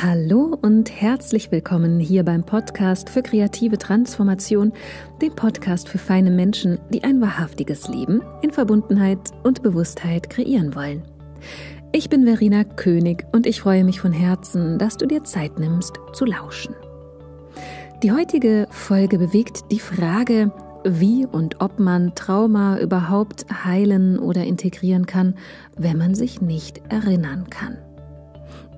Hallo und herzlich willkommen hier beim Podcast für kreative Transformation, dem Podcast für feine Menschen, die ein wahrhaftiges Leben in Verbundenheit und Bewusstheit kreieren wollen. Ich bin Verena König und ich freue mich von Herzen, dass du dir Zeit nimmst zu lauschen. Die heutige Folge bewegt die Frage, wie und ob man Trauma überhaupt heilen oder integrieren kann, wenn man sich nicht erinnern kann.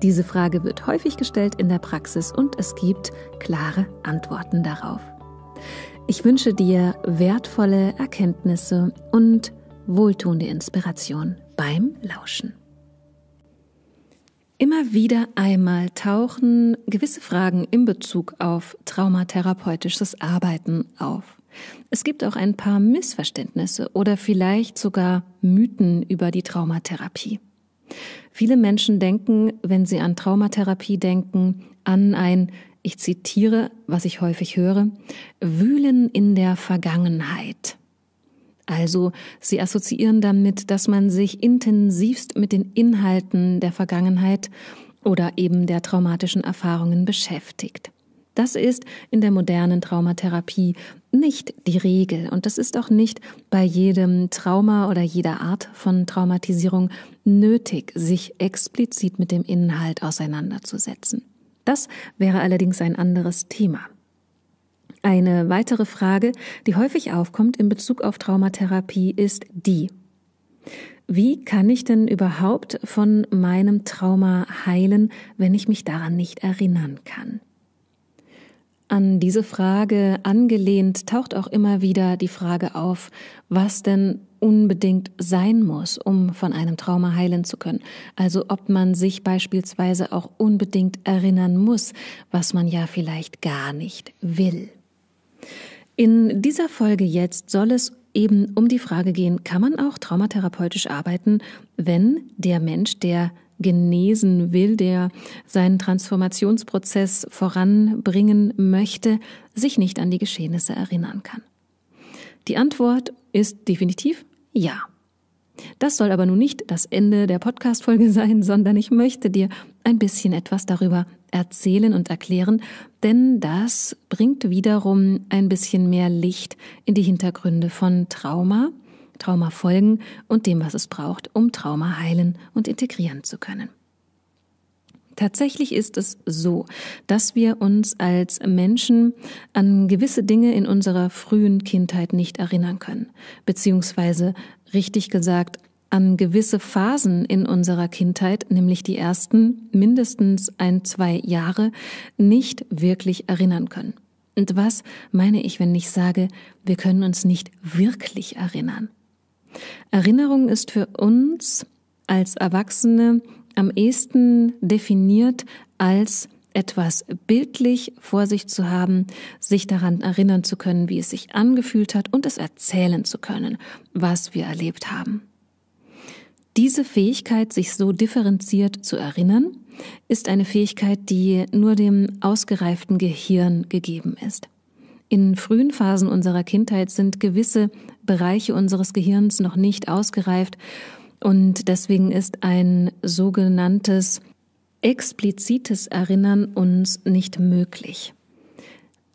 Diese Frage wird häufig gestellt in der Praxis und es gibt klare Antworten darauf. Ich wünsche dir wertvolle Erkenntnisse und wohltuende Inspiration beim Lauschen. Immer wieder einmal tauchen gewisse Fragen in Bezug auf traumatherapeutisches Arbeiten auf. Es gibt auch ein paar Missverständnisse oder vielleicht sogar Mythen über die Traumatherapie. Viele Menschen denken, wenn sie an Traumatherapie denken, an ein, ich zitiere, was ich häufig höre, Wühlen in der Vergangenheit. Also sie assoziieren damit, dass man sich intensivst mit den Inhalten der Vergangenheit oder eben der traumatischen Erfahrungen beschäftigt. Das ist in der modernen Traumatherapie nicht die Regel und das ist auch nicht bei jedem Trauma oder jeder Art von Traumatisierung nötig, sich explizit mit dem Inhalt auseinanderzusetzen. Das wäre allerdings ein anderes Thema. Eine weitere Frage, die häufig aufkommt in Bezug auf Traumatherapie, ist die. Wie kann ich denn überhaupt von meinem Trauma heilen, wenn ich mich daran nicht erinnern kann? An diese Frage angelehnt taucht auch immer wieder die Frage auf, was denn unbedingt sein muss, um von einem Trauma heilen zu können. Also ob man sich beispielsweise auch unbedingt erinnern muss, was man ja vielleicht gar nicht will. In dieser Folge jetzt soll es eben um die Frage gehen, kann man auch traumatherapeutisch arbeiten, wenn der Mensch, der genesen will, der seinen Transformationsprozess voranbringen möchte, sich nicht an die Geschehnisse erinnern kann? Die Antwort ist definitiv ja. Das soll aber nun nicht das Ende der Podcast-Folge sein, sondern ich möchte dir ein bisschen etwas darüber erzählen und erklären, denn das bringt wiederum ein bisschen mehr Licht in die Hintergründe von Trauma Traumafolgen und dem, was es braucht, um Trauma heilen und integrieren zu können. Tatsächlich ist es so, dass wir uns als Menschen an gewisse Dinge in unserer frühen Kindheit nicht erinnern können, beziehungsweise richtig gesagt an gewisse Phasen in unserer Kindheit, nämlich die ersten mindestens ein, zwei Jahre, nicht wirklich erinnern können. Und was meine ich, wenn ich sage, wir können uns nicht wirklich erinnern? Erinnerung ist für uns als Erwachsene am ehesten definiert als etwas bildlich vor sich zu haben, sich daran erinnern zu können, wie es sich angefühlt hat und es erzählen zu können, was wir erlebt haben. Diese Fähigkeit, sich so differenziert zu erinnern, ist eine Fähigkeit, die nur dem ausgereiften Gehirn gegeben ist. In frühen Phasen unserer Kindheit sind gewisse Bereiche unseres Gehirns noch nicht ausgereift und deswegen ist ein sogenanntes explizites Erinnern uns nicht möglich.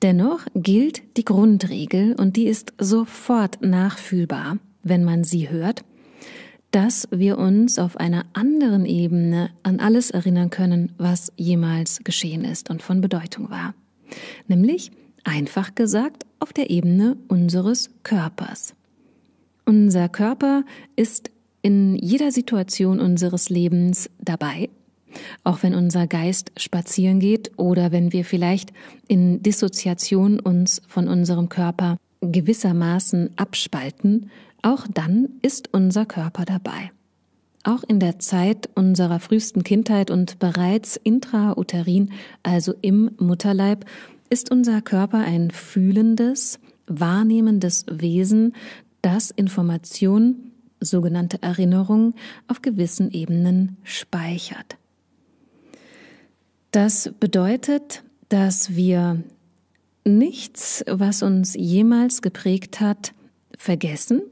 Dennoch gilt die Grundregel und die ist sofort nachfühlbar, wenn man sie hört, dass wir uns auf einer anderen Ebene an alles erinnern können, was jemals geschehen ist und von Bedeutung war. Nämlich Einfach gesagt, auf der Ebene unseres Körpers. Unser Körper ist in jeder Situation unseres Lebens dabei, auch wenn unser Geist spazieren geht oder wenn wir vielleicht in Dissoziation uns von unserem Körper gewissermaßen abspalten, auch dann ist unser Körper dabei. Auch in der Zeit unserer frühesten Kindheit und bereits intrauterin, also im Mutterleib, ist unser Körper ein fühlendes, wahrnehmendes Wesen, das Informationen, sogenannte Erinnerungen, auf gewissen Ebenen speichert. Das bedeutet, dass wir nichts, was uns jemals geprägt hat, vergessen,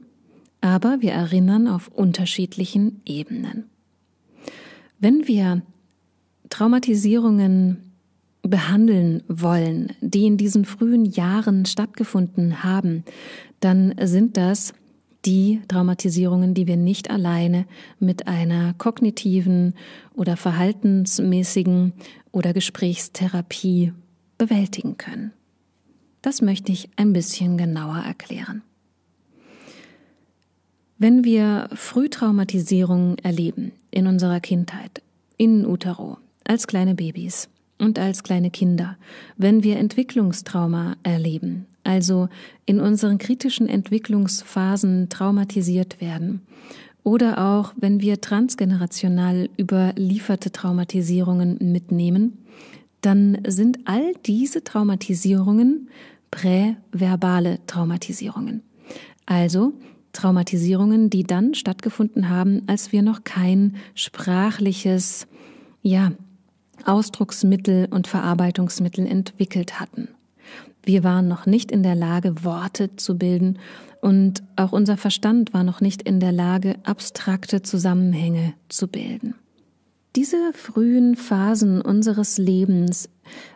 aber wir erinnern auf unterschiedlichen Ebenen. Wenn wir Traumatisierungen behandeln wollen, die in diesen frühen Jahren stattgefunden haben, dann sind das die Traumatisierungen, die wir nicht alleine mit einer kognitiven oder verhaltensmäßigen oder Gesprächstherapie bewältigen können. Das möchte ich ein bisschen genauer erklären. Wenn wir Frühtraumatisierungen erleben in unserer Kindheit, in utero, als kleine Babys, und als kleine Kinder, wenn wir Entwicklungstrauma erleben, also in unseren kritischen Entwicklungsphasen traumatisiert werden. Oder auch, wenn wir transgenerational überlieferte Traumatisierungen mitnehmen, dann sind all diese Traumatisierungen präverbale Traumatisierungen. Also Traumatisierungen, die dann stattgefunden haben, als wir noch kein sprachliches, ja, Ausdrucksmittel und Verarbeitungsmittel entwickelt hatten. Wir waren noch nicht in der Lage, Worte zu bilden und auch unser Verstand war noch nicht in der Lage, abstrakte Zusammenhänge zu bilden. Diese frühen Phasen unseres Lebens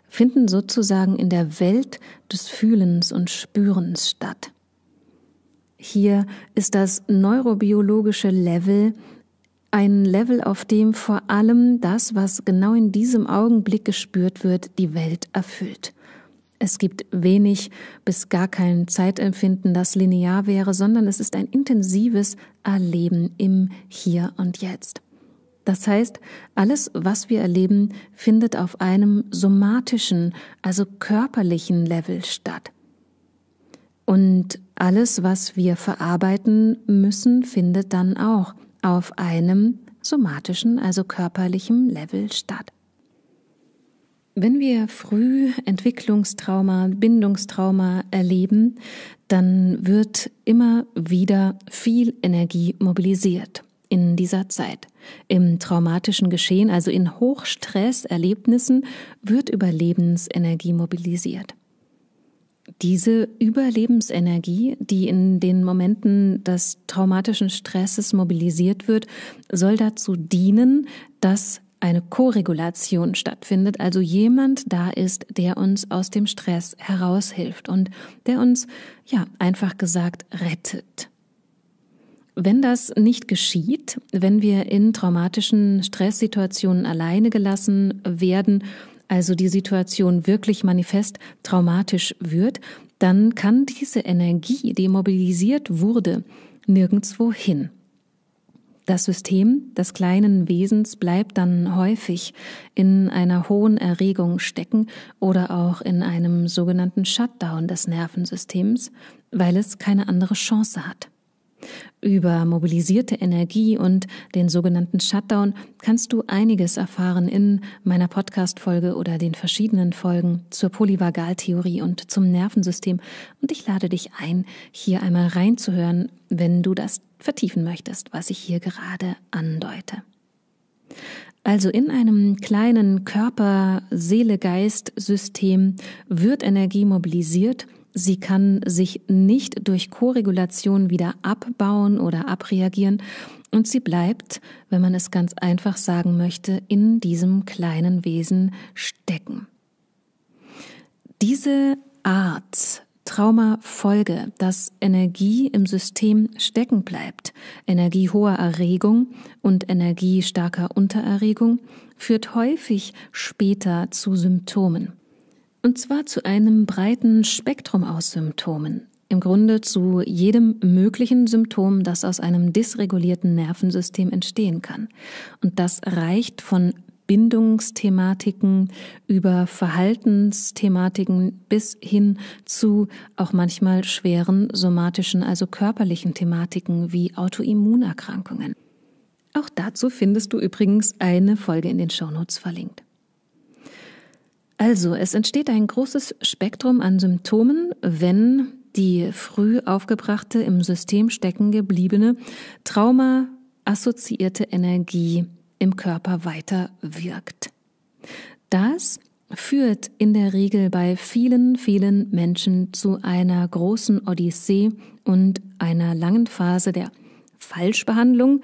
finden sozusagen in der Welt des Fühlens und Spürens statt. Hier ist das neurobiologische Level ein Level, auf dem vor allem das, was genau in diesem Augenblick gespürt wird, die Welt erfüllt. Es gibt wenig bis gar kein Zeitempfinden, das linear wäre, sondern es ist ein intensives Erleben im Hier und Jetzt. Das heißt, alles, was wir erleben, findet auf einem somatischen, also körperlichen Level statt. Und alles, was wir verarbeiten müssen, findet dann auch auf einem somatischen, also körperlichen Level statt. Wenn wir früh Entwicklungstrauma, Bindungstrauma erleben, dann wird immer wieder viel Energie mobilisiert in dieser Zeit. Im traumatischen Geschehen, also in Hochstresserlebnissen, wird Überlebensenergie mobilisiert diese Überlebensenergie, die in den Momenten des traumatischen Stresses mobilisiert wird, soll dazu dienen, dass eine Koregulation stattfindet, also jemand da ist, der uns aus dem Stress heraushilft und der uns, ja, einfach gesagt, rettet. Wenn das nicht geschieht, wenn wir in traumatischen Stresssituationen alleine gelassen werden, also die Situation wirklich manifest traumatisch wird, dann kann diese Energie, die mobilisiert wurde, nirgendwo hin. Das System des kleinen Wesens bleibt dann häufig in einer hohen Erregung stecken oder auch in einem sogenannten Shutdown des Nervensystems, weil es keine andere Chance hat. Über mobilisierte Energie und den sogenannten Shutdown kannst du einiges erfahren in meiner Podcast-Folge oder den verschiedenen Folgen zur Polyvagaltheorie und zum Nervensystem. Und ich lade dich ein, hier einmal reinzuhören, wenn du das vertiefen möchtest, was ich hier gerade andeute. Also in einem kleinen Körper-Seele-Geist-System wird Energie mobilisiert Sie kann sich nicht durch Koregulation wieder abbauen oder abreagieren und sie bleibt, wenn man es ganz einfach sagen möchte, in diesem kleinen Wesen stecken. Diese Art Traumafolge, dass Energie im System stecken bleibt, Energie hoher Erregung und Energie starker Untererregung, führt häufig später zu Symptomen. Und zwar zu einem breiten Spektrum aus Symptomen. Im Grunde zu jedem möglichen Symptom, das aus einem dysregulierten Nervensystem entstehen kann. Und das reicht von Bindungsthematiken, über Verhaltensthematiken bis hin zu auch manchmal schweren somatischen, also körperlichen Thematiken wie Autoimmunerkrankungen. Auch dazu findest du übrigens eine Folge in den Shownotes verlinkt. Also, es entsteht ein großes Spektrum an Symptomen, wenn die früh aufgebrachte, im System stecken gebliebene, traumaassoziierte Energie im Körper weiter wirkt. Das führt in der Regel bei vielen, vielen Menschen zu einer großen Odyssee und einer langen Phase der Falschbehandlung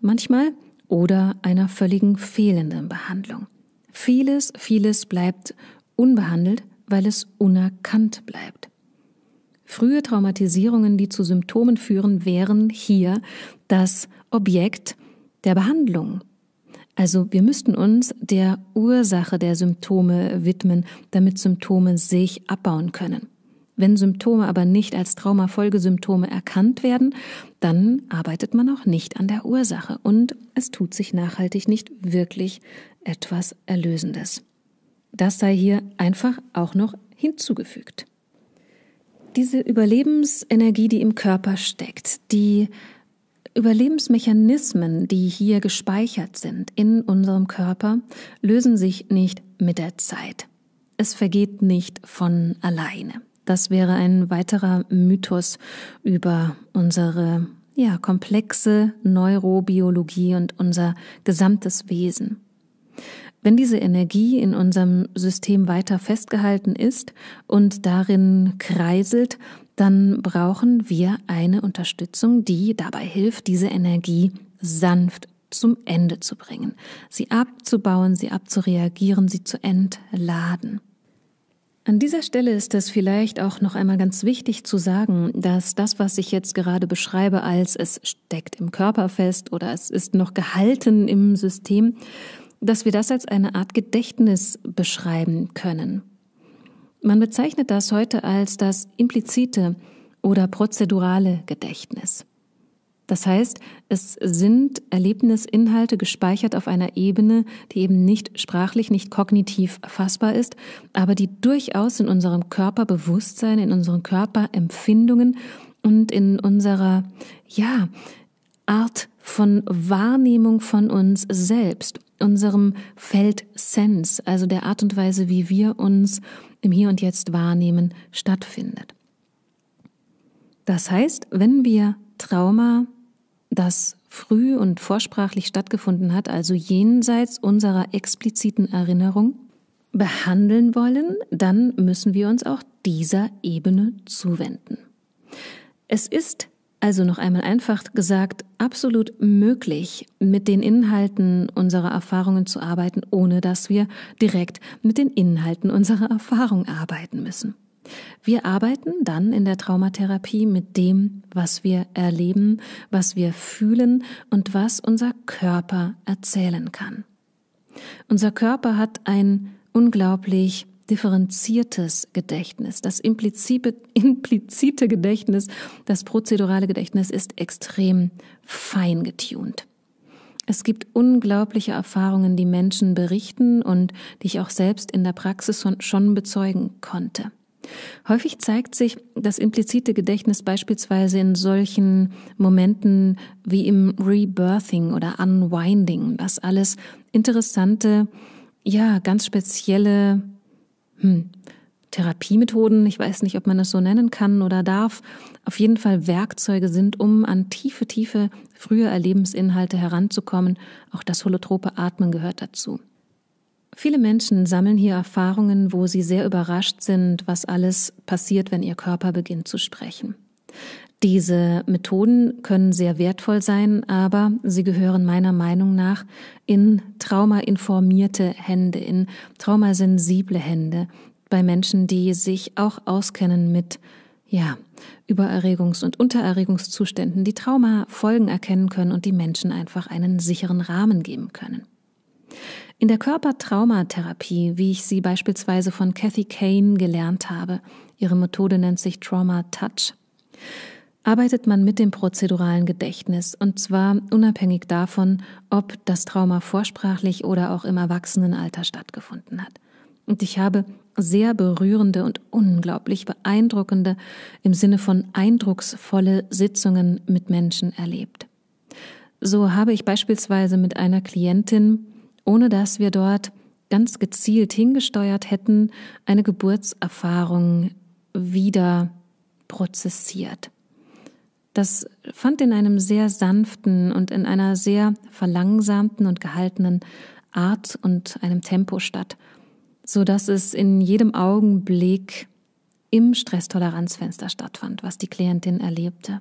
manchmal oder einer völligen fehlenden Behandlung. Vieles, vieles bleibt unbehandelt, weil es unerkannt bleibt. Frühe Traumatisierungen, die zu Symptomen führen, wären hier das Objekt der Behandlung. Also wir müssten uns der Ursache der Symptome widmen, damit Symptome sich abbauen können. Wenn Symptome aber nicht als Traumafolgesymptome erkannt werden, dann arbeitet man auch nicht an der Ursache und es tut sich nachhaltig nicht wirklich etwas Erlösendes. Das sei hier einfach auch noch hinzugefügt. Diese Überlebensenergie, die im Körper steckt, die Überlebensmechanismen, die hier gespeichert sind in unserem Körper, lösen sich nicht mit der Zeit. Es vergeht nicht von alleine. Das wäre ein weiterer Mythos über unsere ja, komplexe Neurobiologie und unser gesamtes Wesen. Wenn diese Energie in unserem System weiter festgehalten ist und darin kreiselt, dann brauchen wir eine Unterstützung, die dabei hilft, diese Energie sanft zum Ende zu bringen, sie abzubauen, sie abzureagieren, sie zu entladen. An dieser Stelle ist es vielleicht auch noch einmal ganz wichtig zu sagen, dass das, was ich jetzt gerade beschreibe, als es steckt im Körper fest oder es ist noch gehalten im System, dass wir das als eine Art Gedächtnis beschreiben können. Man bezeichnet das heute als das implizite oder prozedurale Gedächtnis. Das heißt, es sind Erlebnisinhalte gespeichert auf einer Ebene, die eben nicht sprachlich, nicht kognitiv fassbar ist, aber die durchaus in unserem Körperbewusstsein, in unseren Körperempfindungen und in unserer, ja, Art von Wahrnehmung von uns selbst unserem Feld Sense, also der Art und Weise, wie wir uns im Hier und Jetzt wahrnehmen, stattfindet. Das heißt, wenn wir Trauma, das früh und vorsprachlich stattgefunden hat, also jenseits unserer expliziten Erinnerung, behandeln wollen, dann müssen wir uns auch dieser Ebene zuwenden. Es ist also noch einmal einfach gesagt, absolut möglich, mit den Inhalten unserer Erfahrungen zu arbeiten, ohne dass wir direkt mit den Inhalten unserer Erfahrung arbeiten müssen. Wir arbeiten dann in der Traumatherapie mit dem, was wir erleben, was wir fühlen und was unser Körper erzählen kann. Unser Körper hat ein unglaublich differenziertes Gedächtnis. Das implizite, implizite Gedächtnis, das prozedurale Gedächtnis ist extrem fein getunt. Es gibt unglaubliche Erfahrungen, die Menschen berichten und die ich auch selbst in der Praxis schon bezeugen konnte. Häufig zeigt sich das implizite Gedächtnis beispielsweise in solchen Momenten wie im Rebirthing oder Unwinding, was alles interessante, ja, ganz spezielle hm, Therapiemethoden, ich weiß nicht, ob man das so nennen kann oder darf, auf jeden Fall Werkzeuge sind, um an tiefe, tiefe frühe Erlebensinhalte heranzukommen. Auch das holotrope Atmen gehört dazu. Viele Menschen sammeln hier Erfahrungen, wo sie sehr überrascht sind, was alles passiert, wenn ihr Körper beginnt zu sprechen. Diese Methoden können sehr wertvoll sein, aber sie gehören meiner Meinung nach in traumainformierte Hände, in traumasensible Hände bei Menschen, die sich auch auskennen mit ja, Übererregungs- und Untererregungszuständen, die Traumafolgen erkennen können und die Menschen einfach einen sicheren Rahmen geben können. In der Körpertraumatherapie, wie ich sie beispielsweise von Kathy Kane gelernt habe, ihre Methode nennt sich Trauma Touch, arbeitet man mit dem prozeduralen Gedächtnis und zwar unabhängig davon, ob das Trauma vorsprachlich oder auch im Erwachsenenalter stattgefunden hat. Und ich habe sehr berührende und unglaublich beeindruckende, im Sinne von eindrucksvolle Sitzungen mit Menschen erlebt. So habe ich beispielsweise mit einer Klientin, ohne dass wir dort ganz gezielt hingesteuert hätten, eine Geburtserfahrung wieder prozessiert. Das fand in einem sehr sanften und in einer sehr verlangsamten und gehaltenen Art und einem Tempo statt, so dass es in jedem Augenblick im Stresstoleranzfenster stattfand, was die Klientin erlebte.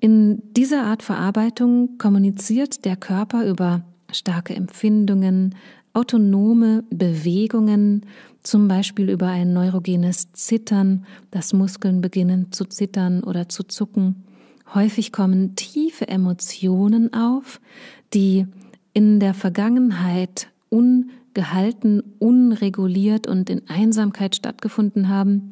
In dieser Art Verarbeitung kommuniziert der Körper über starke Empfindungen, autonome Bewegungen, zum Beispiel über ein neurogenes Zittern, dass Muskeln beginnen zu zittern oder zu zucken. Häufig kommen tiefe Emotionen auf, die in der Vergangenheit ungehalten, unreguliert und in Einsamkeit stattgefunden haben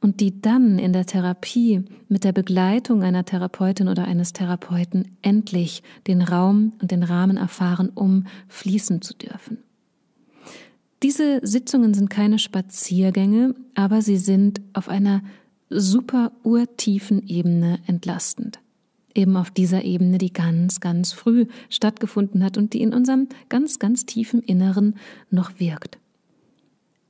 und die dann in der Therapie mit der Begleitung einer Therapeutin oder eines Therapeuten endlich den Raum und den Rahmen erfahren, um fließen zu dürfen. Diese Sitzungen sind keine Spaziergänge, aber sie sind auf einer super urtiefen Ebene entlastend. Eben auf dieser Ebene, die ganz, ganz früh stattgefunden hat und die in unserem ganz, ganz tiefen Inneren noch wirkt.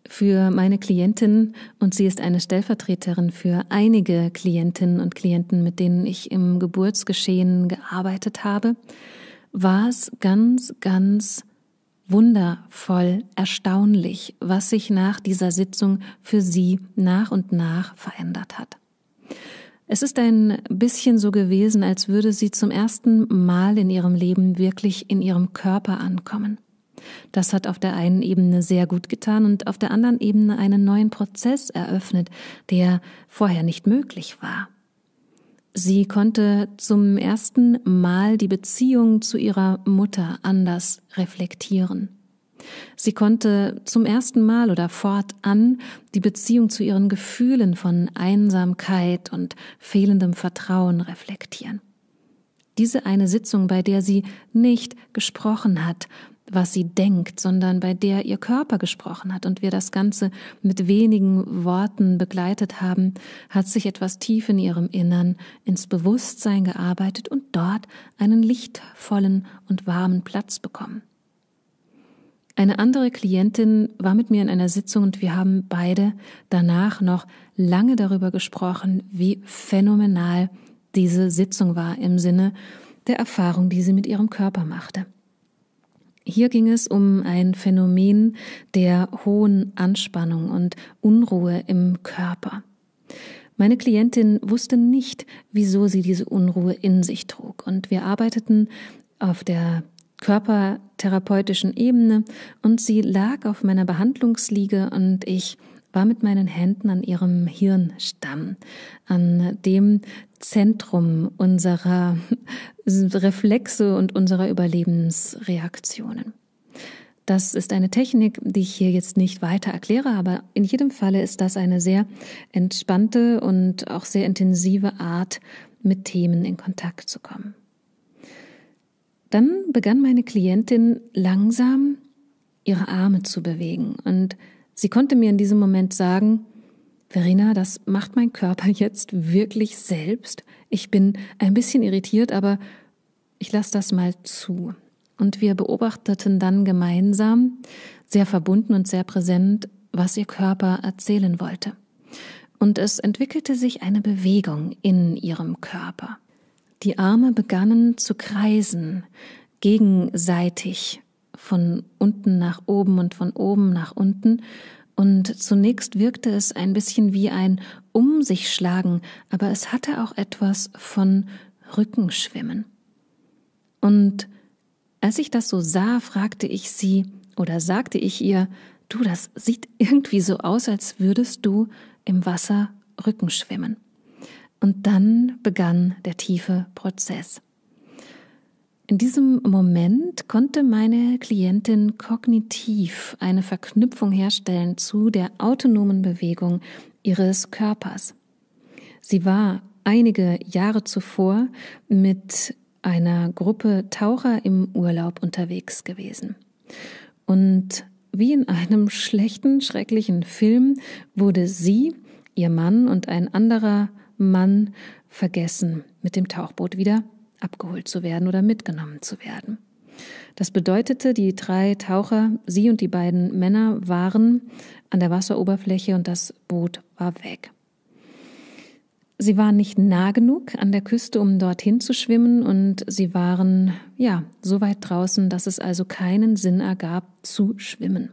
Für meine Klientin, und sie ist eine Stellvertreterin für einige Klientinnen und Klienten, mit denen ich im Geburtsgeschehen gearbeitet habe, war es ganz, ganz wundervoll, erstaunlich, was sich nach dieser Sitzung für Sie nach und nach verändert hat. Es ist ein bisschen so gewesen, als würde sie zum ersten Mal in ihrem Leben wirklich in ihrem Körper ankommen. Das hat auf der einen Ebene sehr gut getan und auf der anderen Ebene einen neuen Prozess eröffnet, der vorher nicht möglich war. Sie konnte zum ersten Mal die Beziehung zu ihrer Mutter anders reflektieren. Sie konnte zum ersten Mal oder fortan die Beziehung zu ihren Gefühlen von Einsamkeit und fehlendem Vertrauen reflektieren. Diese eine Sitzung, bei der sie nicht gesprochen hat, was sie denkt, sondern bei der ihr Körper gesprochen hat und wir das Ganze mit wenigen Worten begleitet haben, hat sich etwas tief in ihrem Innern ins Bewusstsein gearbeitet und dort einen lichtvollen und warmen Platz bekommen. Eine andere Klientin war mit mir in einer Sitzung und wir haben beide danach noch lange darüber gesprochen, wie phänomenal diese Sitzung war im Sinne der Erfahrung, die sie mit ihrem Körper machte. Hier ging es um ein Phänomen der hohen Anspannung und Unruhe im Körper. Meine Klientin wusste nicht, wieso sie diese Unruhe in sich trug. Und wir arbeiteten auf der körpertherapeutischen Ebene und sie lag auf meiner Behandlungsliege und ich war mit meinen Händen an ihrem Hirnstamm, an dem Zentrum unserer Reflexe und unserer Überlebensreaktionen. Das ist eine Technik, die ich hier jetzt nicht weiter erkläre, aber in jedem Falle ist das eine sehr entspannte und auch sehr intensive Art, mit Themen in Kontakt zu kommen. Dann begann meine Klientin langsam ihre Arme zu bewegen und sie konnte mir in diesem Moment sagen, Verena, das macht mein Körper jetzt wirklich selbst. Ich bin ein bisschen irritiert, aber ich lasse das mal zu. Und wir beobachteten dann gemeinsam, sehr verbunden und sehr präsent, was ihr Körper erzählen wollte. Und es entwickelte sich eine Bewegung in ihrem Körper. Die Arme begannen zu kreisen, gegenseitig, von unten nach oben und von oben nach unten, und zunächst wirkte es ein bisschen wie ein Um sich schlagen, aber es hatte auch etwas von Rückenschwimmen. Und als ich das so sah, fragte ich sie oder sagte ich ihr, du, das sieht irgendwie so aus, als würdest du im Wasser Rückenschwimmen. Und dann begann der tiefe Prozess. In diesem Moment konnte meine Klientin kognitiv eine Verknüpfung herstellen zu der autonomen Bewegung ihres Körpers. Sie war einige Jahre zuvor mit einer Gruppe Taucher im Urlaub unterwegs gewesen. Und wie in einem schlechten, schrecklichen Film wurde sie, ihr Mann und ein anderer Mann vergessen, mit dem Tauchboot wieder abgeholt zu werden oder mitgenommen zu werden. Das bedeutete, die drei Taucher, sie und die beiden Männer waren an der Wasseroberfläche und das Boot war weg. Sie waren nicht nah genug an der Küste, um dorthin zu schwimmen und sie waren, ja, so weit draußen, dass es also keinen Sinn ergab, zu schwimmen.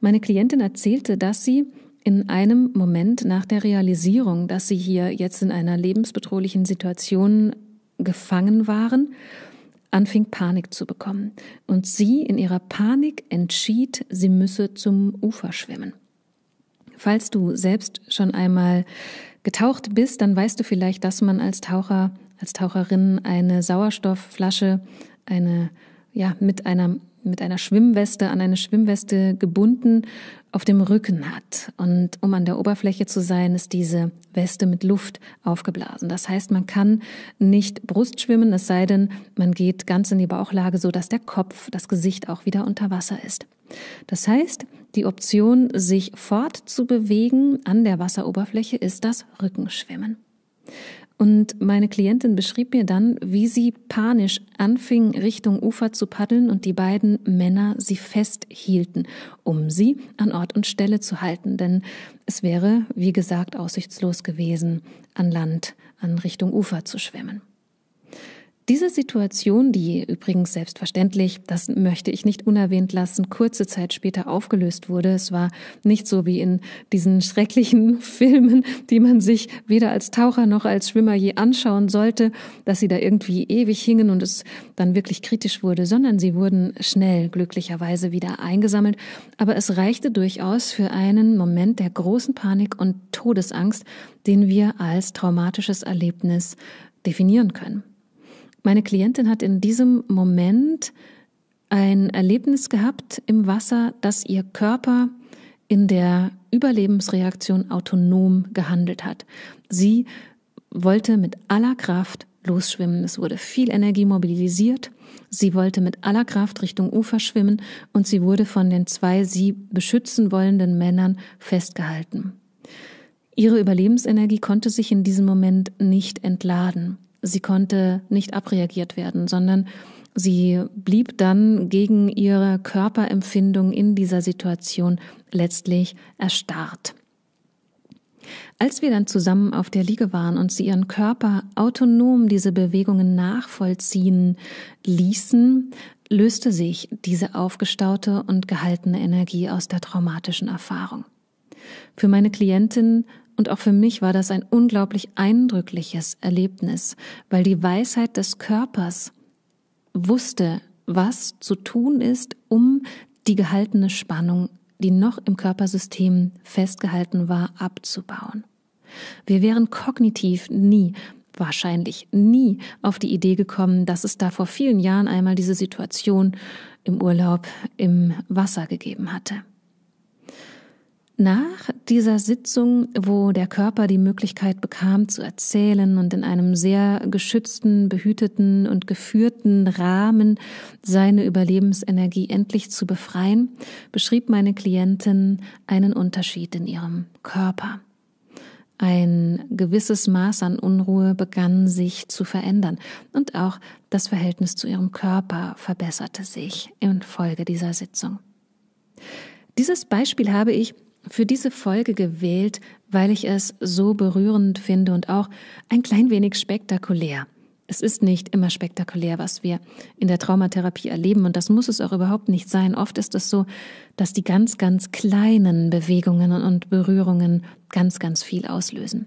Meine Klientin erzählte, dass sie in einem Moment nach der Realisierung, dass sie hier jetzt in einer lebensbedrohlichen Situation gefangen waren, anfing Panik zu bekommen. Und sie in ihrer Panik entschied, sie müsse zum Ufer schwimmen. Falls du selbst schon einmal getaucht bist, dann weißt du vielleicht, dass man als Taucher, als Taucherin eine Sauerstoffflasche, eine, ja, mit einer mit einer Schwimmweste an eine Schwimmweste gebunden auf dem Rücken hat. Und um an der Oberfläche zu sein, ist diese Weste mit Luft aufgeblasen. Das heißt, man kann nicht Brustschwimmen, es sei denn, man geht ganz in die Bauchlage, so dass der Kopf, das Gesicht auch wieder unter Wasser ist. Das heißt, die Option, sich fortzubewegen an der Wasseroberfläche, ist das Rückenschwimmen. Und meine Klientin beschrieb mir dann, wie sie panisch anfing, Richtung Ufer zu paddeln und die beiden Männer sie festhielten, um sie an Ort und Stelle zu halten. Denn es wäre, wie gesagt, aussichtslos gewesen, an Land, an Richtung Ufer zu schwimmen. Diese Situation, die übrigens selbstverständlich, das möchte ich nicht unerwähnt lassen, kurze Zeit später aufgelöst wurde. Es war nicht so wie in diesen schrecklichen Filmen, die man sich weder als Taucher noch als Schwimmer je anschauen sollte, dass sie da irgendwie ewig hingen und es dann wirklich kritisch wurde, sondern sie wurden schnell glücklicherweise wieder eingesammelt. Aber es reichte durchaus für einen Moment der großen Panik und Todesangst, den wir als traumatisches Erlebnis definieren können. Meine Klientin hat in diesem Moment ein Erlebnis gehabt im Wasser, dass ihr Körper in der Überlebensreaktion autonom gehandelt hat. Sie wollte mit aller Kraft losschwimmen. Es wurde viel Energie mobilisiert. Sie wollte mit aller Kraft Richtung Ufer schwimmen und sie wurde von den zwei sie beschützen wollenden Männern festgehalten. Ihre Überlebensenergie konnte sich in diesem Moment nicht entladen sie konnte nicht abreagiert werden, sondern sie blieb dann gegen ihre Körperempfindung in dieser Situation letztlich erstarrt. Als wir dann zusammen auf der Liege waren und sie ihren Körper autonom diese Bewegungen nachvollziehen ließen, löste sich diese aufgestaute und gehaltene Energie aus der traumatischen Erfahrung. Für meine Klientin und auch für mich war das ein unglaublich eindrückliches Erlebnis, weil die Weisheit des Körpers wusste, was zu tun ist, um die gehaltene Spannung, die noch im Körpersystem festgehalten war, abzubauen. Wir wären kognitiv nie, wahrscheinlich nie auf die Idee gekommen, dass es da vor vielen Jahren einmal diese Situation im Urlaub im Wasser gegeben hatte nach dieser Sitzung, wo der Körper die Möglichkeit bekam zu erzählen und in einem sehr geschützten, behüteten und geführten Rahmen seine Überlebensenergie endlich zu befreien, beschrieb meine Klientin einen Unterschied in ihrem Körper. Ein gewisses Maß an Unruhe begann sich zu verändern und auch das Verhältnis zu ihrem Körper verbesserte sich infolge dieser Sitzung. Dieses Beispiel habe ich für diese Folge gewählt, weil ich es so berührend finde und auch ein klein wenig spektakulär. Es ist nicht immer spektakulär, was wir in der Traumatherapie erleben und das muss es auch überhaupt nicht sein. Oft ist es so, dass die ganz, ganz kleinen Bewegungen und Berührungen ganz, ganz viel auslösen.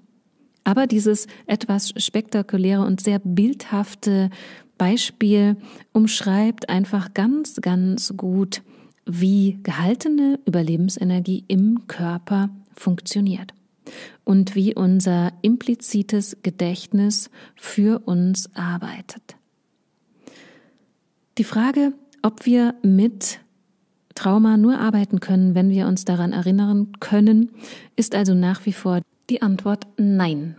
Aber dieses etwas spektakuläre und sehr bildhafte Beispiel umschreibt einfach ganz, ganz gut, wie gehaltene Überlebensenergie im Körper funktioniert und wie unser implizites Gedächtnis für uns arbeitet. Die Frage, ob wir mit Trauma nur arbeiten können, wenn wir uns daran erinnern können, ist also nach wie vor die Antwort Nein.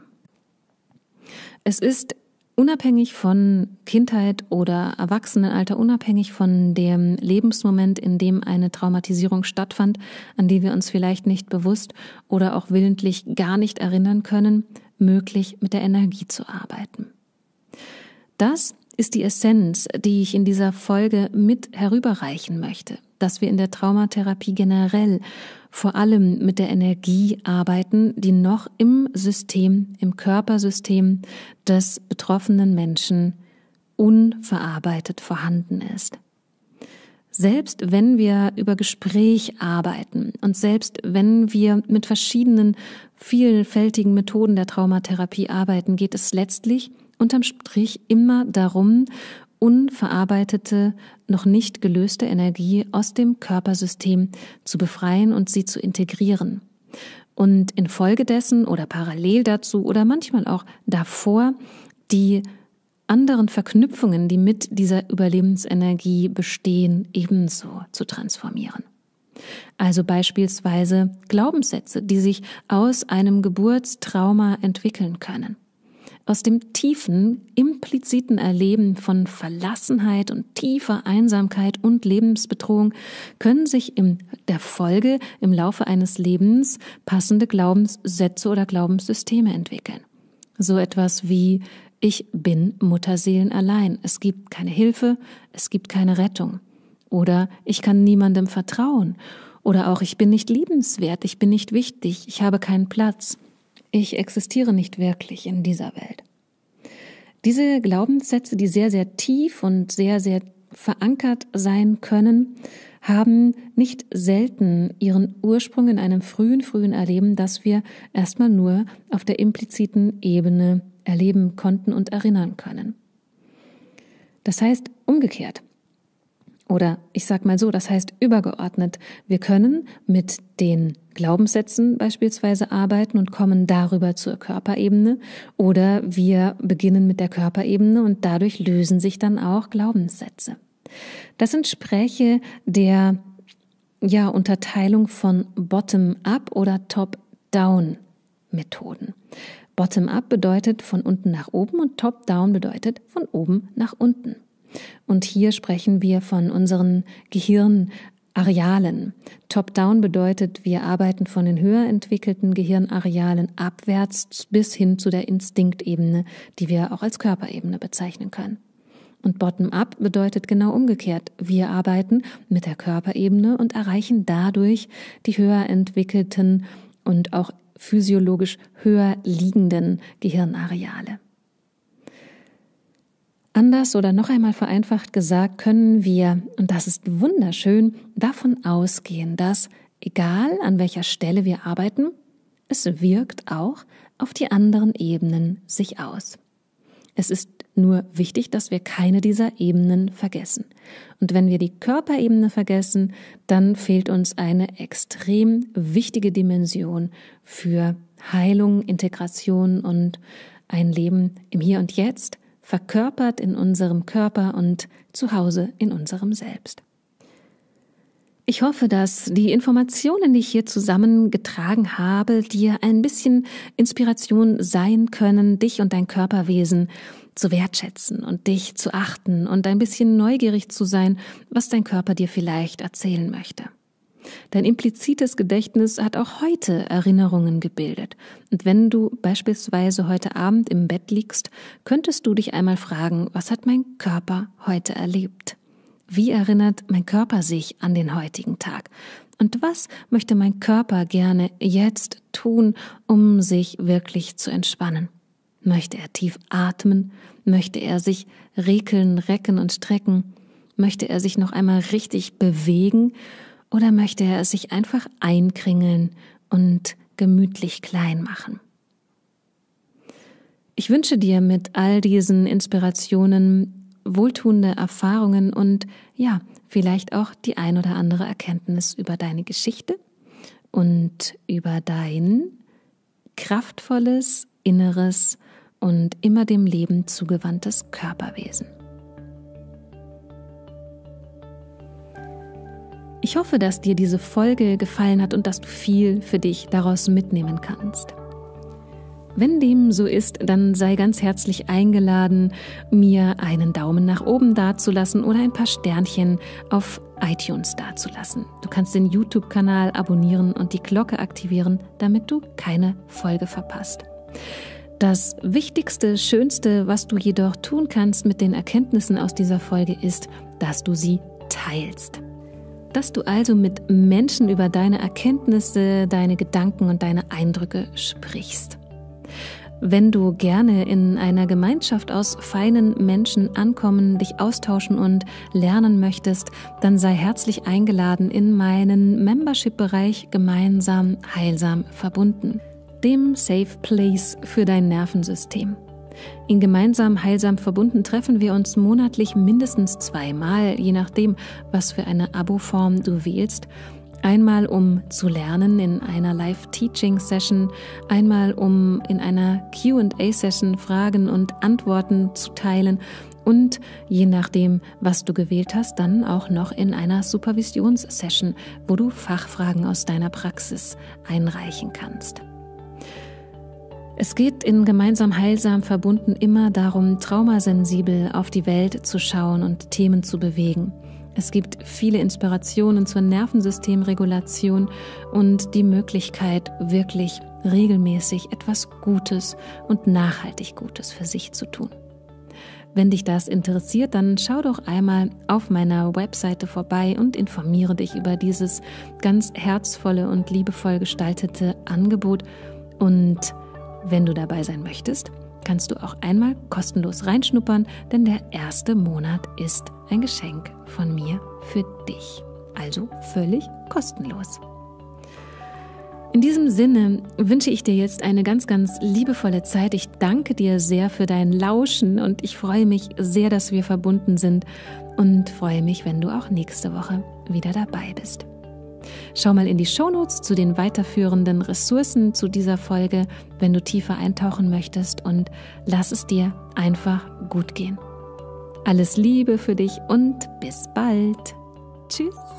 Es ist unabhängig von Kindheit oder Erwachsenenalter, unabhängig von dem Lebensmoment, in dem eine Traumatisierung stattfand, an die wir uns vielleicht nicht bewusst oder auch willentlich gar nicht erinnern können, möglich mit der Energie zu arbeiten. Das ist die Essenz, die ich in dieser Folge mit herüberreichen möchte, dass wir in der Traumatherapie generell vor allem mit der Energie arbeiten, die noch im System, im Körpersystem des betroffenen Menschen unverarbeitet vorhanden ist. Selbst wenn wir über Gespräch arbeiten und selbst wenn wir mit verschiedenen vielfältigen Methoden der Traumatherapie arbeiten, geht es letztlich unterm Strich immer darum, unverarbeitete, noch nicht gelöste Energie aus dem Körpersystem zu befreien und sie zu integrieren. Und infolgedessen oder parallel dazu oder manchmal auch davor die anderen Verknüpfungen, die mit dieser Überlebensenergie bestehen, ebenso zu transformieren. Also beispielsweise Glaubenssätze, die sich aus einem Geburtstrauma entwickeln können aus dem tiefen, impliziten Erleben von Verlassenheit und tiefer Einsamkeit und Lebensbedrohung können sich in der Folge im Laufe eines Lebens passende Glaubenssätze oder Glaubenssysteme entwickeln. So etwas wie ich bin Mutterseelen allein. Es gibt keine Hilfe, es gibt keine Rettung. Oder ich kann niemandem vertrauen. Oder auch ich bin nicht liebenswert, ich bin nicht wichtig, ich habe keinen Platz. Ich existiere nicht wirklich in dieser Welt. Diese Glaubenssätze, die sehr, sehr tief und sehr, sehr verankert sein können, haben nicht selten ihren Ursprung in einem frühen, frühen Erleben, das wir erstmal nur auf der impliziten Ebene erleben konnten und erinnern können. Das heißt, umgekehrt, oder ich sag mal so, das heißt übergeordnet. Wir können mit den Glaubenssätzen beispielsweise arbeiten und kommen darüber zur Körperebene oder wir beginnen mit der Körperebene und dadurch lösen sich dann auch Glaubenssätze. Das entspräche der ja, Unterteilung von Bottom-up oder Top-down Methoden. Bottom-up bedeutet von unten nach oben und Top-down bedeutet von oben nach unten. Und hier sprechen wir von unseren Gehirnarealen. Top-down bedeutet, wir arbeiten von den höher entwickelten Gehirnarealen abwärts bis hin zu der Instinktebene, die wir auch als Körperebene bezeichnen können. Und Bottom-up bedeutet genau umgekehrt. Wir arbeiten mit der Körperebene und erreichen dadurch die höher entwickelten und auch physiologisch höher liegenden Gehirnareale. Anders oder noch einmal vereinfacht gesagt, können wir, und das ist wunderschön, davon ausgehen, dass, egal an welcher Stelle wir arbeiten, es wirkt auch auf die anderen Ebenen sich aus. Es ist nur wichtig, dass wir keine dieser Ebenen vergessen. Und wenn wir die Körperebene vergessen, dann fehlt uns eine extrem wichtige Dimension für Heilung, Integration und ein Leben im Hier und Jetzt, verkörpert in unserem Körper und zu Hause in unserem Selbst. Ich hoffe, dass die Informationen, die ich hier zusammengetragen habe, dir ein bisschen Inspiration sein können, dich und dein Körperwesen zu wertschätzen und dich zu achten und ein bisschen neugierig zu sein, was dein Körper dir vielleicht erzählen möchte. Dein implizites Gedächtnis hat auch heute Erinnerungen gebildet. Und wenn du beispielsweise heute Abend im Bett liegst, könntest du dich einmal fragen, was hat mein Körper heute erlebt? Wie erinnert mein Körper sich an den heutigen Tag? Und was möchte mein Körper gerne jetzt tun, um sich wirklich zu entspannen? Möchte er tief atmen? Möchte er sich rekeln, recken und strecken? Möchte er sich noch einmal richtig bewegen? Oder möchte er es sich einfach einkringeln und gemütlich klein machen? Ich wünsche dir mit all diesen Inspirationen wohltuende Erfahrungen und ja, vielleicht auch die ein oder andere Erkenntnis über deine Geschichte und über dein kraftvolles, inneres und immer dem Leben zugewandtes Körperwesen. Ich hoffe, dass dir diese Folge gefallen hat und dass du viel für dich daraus mitnehmen kannst. Wenn dem so ist, dann sei ganz herzlich eingeladen, mir einen Daumen nach oben dazulassen oder ein paar Sternchen auf iTunes dazulassen. Du kannst den YouTube-Kanal abonnieren und die Glocke aktivieren, damit du keine Folge verpasst. Das Wichtigste, Schönste, was du jedoch tun kannst mit den Erkenntnissen aus dieser Folge ist, dass du sie teilst dass du also mit Menschen über deine Erkenntnisse, deine Gedanken und deine Eindrücke sprichst. Wenn du gerne in einer Gemeinschaft aus feinen Menschen ankommen, dich austauschen und lernen möchtest, dann sei herzlich eingeladen in meinen Membership-Bereich gemeinsam heilsam verbunden, dem Safe Place für dein Nervensystem. In gemeinsam heilsam verbunden treffen wir uns monatlich mindestens zweimal, je nachdem, was für eine Aboform du wählst. Einmal um zu lernen in einer Live-Teaching-Session, einmal um in einer QA-Session Fragen und Antworten zu teilen und je nachdem, was du gewählt hast, dann auch noch in einer Supervisions-Session, wo du Fachfragen aus deiner Praxis einreichen kannst. Es geht in Gemeinsam Heilsam verbunden immer darum, traumasensibel auf die Welt zu schauen und Themen zu bewegen. Es gibt viele Inspirationen zur Nervensystemregulation und die Möglichkeit, wirklich regelmäßig etwas Gutes und nachhaltig Gutes für sich zu tun. Wenn dich das interessiert, dann schau doch einmal auf meiner Webseite vorbei und informiere dich über dieses ganz herzvolle und liebevoll gestaltete Angebot und wenn du dabei sein möchtest, kannst du auch einmal kostenlos reinschnuppern, denn der erste Monat ist ein Geschenk von mir für dich. Also völlig kostenlos. In diesem Sinne wünsche ich dir jetzt eine ganz, ganz liebevolle Zeit. Ich danke dir sehr für dein Lauschen und ich freue mich sehr, dass wir verbunden sind und freue mich, wenn du auch nächste Woche wieder dabei bist. Schau mal in die Shownotes zu den weiterführenden Ressourcen zu dieser Folge, wenn du tiefer eintauchen möchtest und lass es dir einfach gut gehen. Alles Liebe für dich und bis bald. Tschüss.